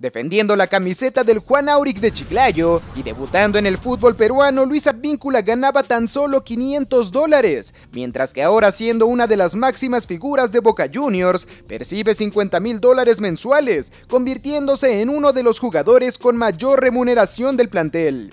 Defendiendo la camiseta del Juan Auric de Chiclayo y debutando en el fútbol peruano, Luis Advíncula ganaba tan solo 500 dólares, mientras que ahora siendo una de las máximas figuras de Boca Juniors, percibe 50 mil dólares mensuales, convirtiéndose en uno de los jugadores con mayor remuneración del plantel.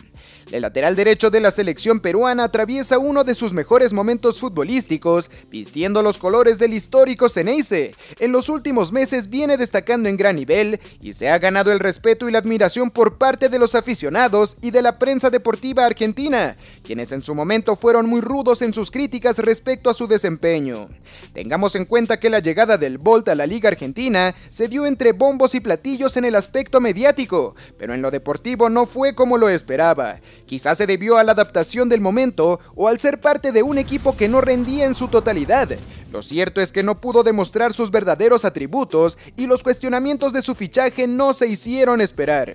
El lateral derecho de la selección peruana atraviesa uno de sus mejores momentos futbolísticos, vistiendo los colores del histórico Ceneice. En los últimos meses viene destacando en gran nivel y se ha ganado el respeto y la admiración por parte de los aficionados y de la prensa deportiva argentina, quienes en su momento fueron muy rudos en sus críticas respecto a su desempeño. Tengamos en cuenta que la llegada del Bolt a la Liga Argentina se dio entre bombos y platillos en el aspecto mediático, pero en lo deportivo no fue como lo esperaba. Quizás se debió a la adaptación del momento o al ser parte de un equipo que no rendía en su totalidad. Lo cierto es que no pudo demostrar sus verdaderos atributos y los cuestionamientos de su fichaje no se hicieron esperar.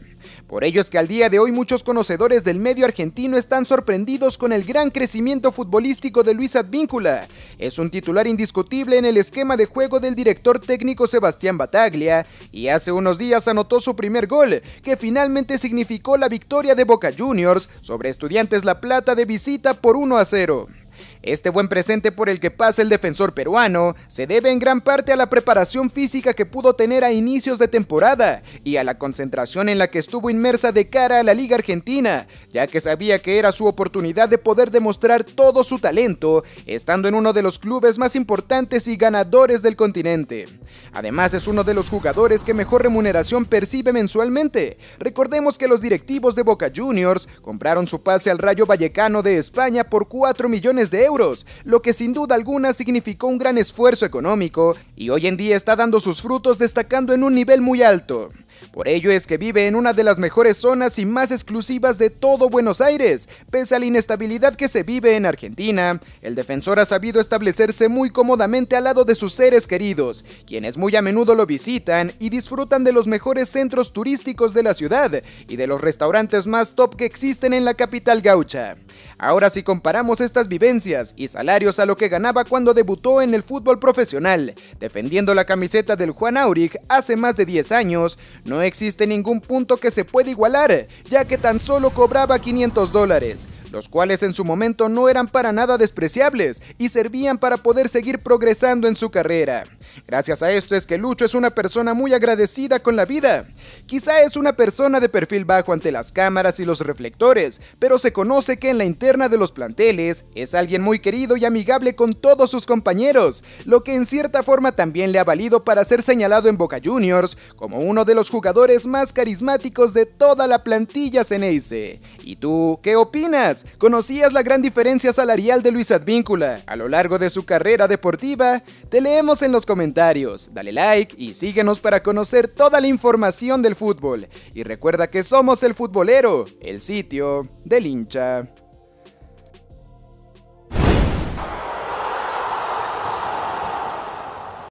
Por ello es que al día de hoy muchos conocedores del medio argentino están sorprendidos con el gran crecimiento futbolístico de Luis Advíncula. Es un titular indiscutible en el esquema de juego del director técnico Sebastián Bataglia y hace unos días anotó su primer gol, que finalmente significó la victoria de Boca Juniors sobre Estudiantes La Plata de visita por 1 a 0. Este buen presente por el que pasa el defensor peruano se debe en gran parte a la preparación física que pudo tener a inicios de temporada y a la concentración en la que estuvo inmersa de cara a la Liga Argentina, ya que sabía que era su oportunidad de poder demostrar todo su talento, estando en uno de los clubes más importantes y ganadores del continente. Además es uno de los jugadores que mejor remuneración percibe mensualmente. Recordemos que los directivos de Boca Juniors compraron su pase al Rayo Vallecano de España por 4 millones de euros lo que sin duda alguna significó un gran esfuerzo económico y hoy en día está dando sus frutos destacando en un nivel muy alto. Por ello es que vive en una de las mejores zonas y más exclusivas de todo Buenos Aires. Pese a la inestabilidad que se vive en Argentina, el defensor ha sabido establecerse muy cómodamente al lado de sus seres queridos, quienes muy a menudo lo visitan y disfrutan de los mejores centros turísticos de la ciudad y de los restaurantes más top que existen en la capital gaucha. Ahora si comparamos estas vivencias y salarios a lo que ganaba cuando debutó en el fútbol profesional, defendiendo la camiseta del Juan Aurich hace más de 10 años, no existe ningún punto que se pueda igualar, ya que tan solo cobraba 500 dólares los cuales en su momento no eran para nada despreciables y servían para poder seguir progresando en su carrera. Gracias a esto es que Lucho es una persona muy agradecida con la vida. Quizá es una persona de perfil bajo ante las cámaras y los reflectores, pero se conoce que en la interna de los planteles es alguien muy querido y amigable con todos sus compañeros, lo que en cierta forma también le ha valido para ser señalado en Boca Juniors como uno de los jugadores más carismáticos de toda la plantilla Ceneice. ¿Y tú qué opinas? ¿Conocías la gran diferencia salarial de Luis Advíncula a lo largo de su carrera deportiva? Te leemos en los comentarios, dale like y síguenos para conocer toda la información del fútbol. Y recuerda que somos el futbolero, el sitio del hincha.